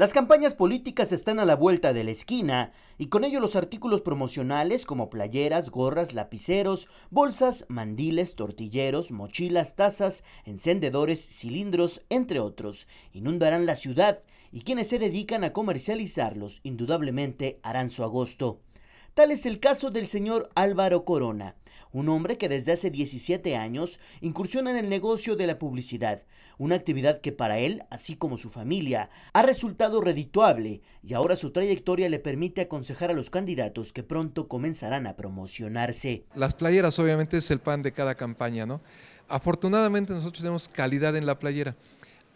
Las campañas políticas están a la vuelta de la esquina y con ello los artículos promocionales como playeras, gorras, lapiceros, bolsas, mandiles, tortilleros, mochilas, tazas, encendedores, cilindros, entre otros, inundarán la ciudad y quienes se dedican a comercializarlos indudablemente harán su agosto. Tal es el caso del señor Álvaro Corona, un hombre que desde hace 17 años incursiona en el negocio de la publicidad, una actividad que para él, así como su familia, ha resultado redituable y ahora su trayectoria le permite aconsejar a los candidatos que pronto comenzarán a promocionarse. Las playeras obviamente es el pan de cada campaña, ¿no? Afortunadamente nosotros tenemos calidad en la playera.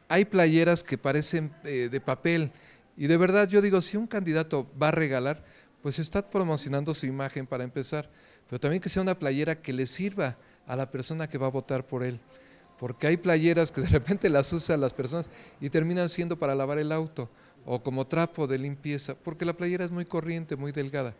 Hay playeras que parecen eh, de papel y de verdad yo digo, si un candidato va a regalar, pues está promocionando su imagen para empezar pero también que sea una playera que le sirva a la persona que va a votar por él. Porque hay playeras que de repente las usan las personas y terminan siendo para lavar el auto o como trapo de limpieza, porque la playera es muy corriente, muy delgada.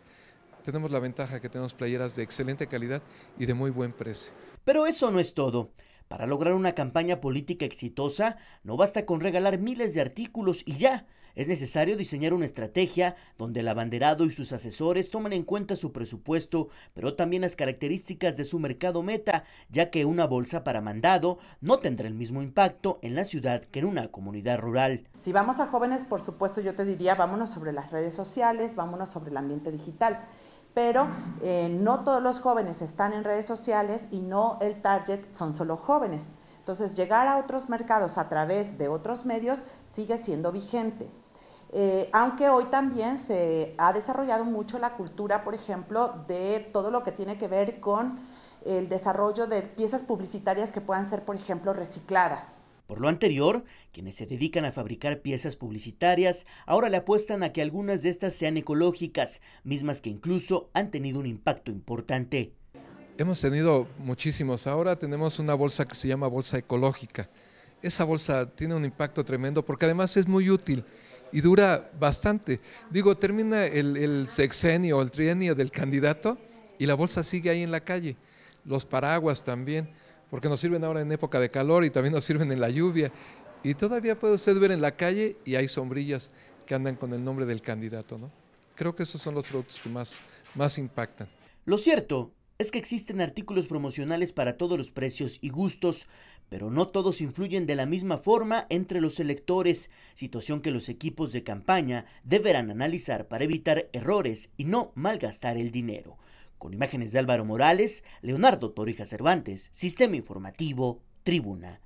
Tenemos la ventaja que tenemos playeras de excelente calidad y de muy buen precio. Pero eso no es todo. Para lograr una campaña política exitosa, no basta con regalar miles de artículos y ya. Es necesario diseñar una estrategia donde el abanderado y sus asesores tomen en cuenta su presupuesto, pero también las características de su mercado meta, ya que una bolsa para mandado no tendrá el mismo impacto en la ciudad que en una comunidad rural. Si vamos a jóvenes, por supuesto, yo te diría, vámonos sobre las redes sociales, vámonos sobre el ambiente digital pero eh, no todos los jóvenes están en redes sociales y no el target son solo jóvenes. Entonces, llegar a otros mercados a través de otros medios sigue siendo vigente. Eh, aunque hoy también se ha desarrollado mucho la cultura, por ejemplo, de todo lo que tiene que ver con el desarrollo de piezas publicitarias que puedan ser, por ejemplo, recicladas. Por lo anterior, quienes se dedican a fabricar piezas publicitarias ahora le apuestan a que algunas de estas sean ecológicas, mismas que incluso han tenido un impacto importante. Hemos tenido muchísimos. Ahora tenemos una bolsa que se llama bolsa ecológica. Esa bolsa tiene un impacto tremendo porque además es muy útil y dura bastante. Digo, termina el, sexenio o el trienio del candidato y la bolsa sigue ahí en la calle. Los paraguas también, porque nos sirven ahora en época de calor y también nos sirven en la lluvia. Y todavía puede usted ver en la calle y hay sombrillas que andan con el nombre del candidato, ¿no? Creo que esos son los productos que más, más impactan. Lo cierto es que existen artículos promocionales para todos los precios y gustos, pero no todos influyen de la misma forma entre los electores, situación que los equipos de campaña deberán analizar para evitar errores y no malgastar el dinero. Con imágenes de Álvaro Morales, Leonardo Torija Cervantes, Sistema Informativo, Tribuna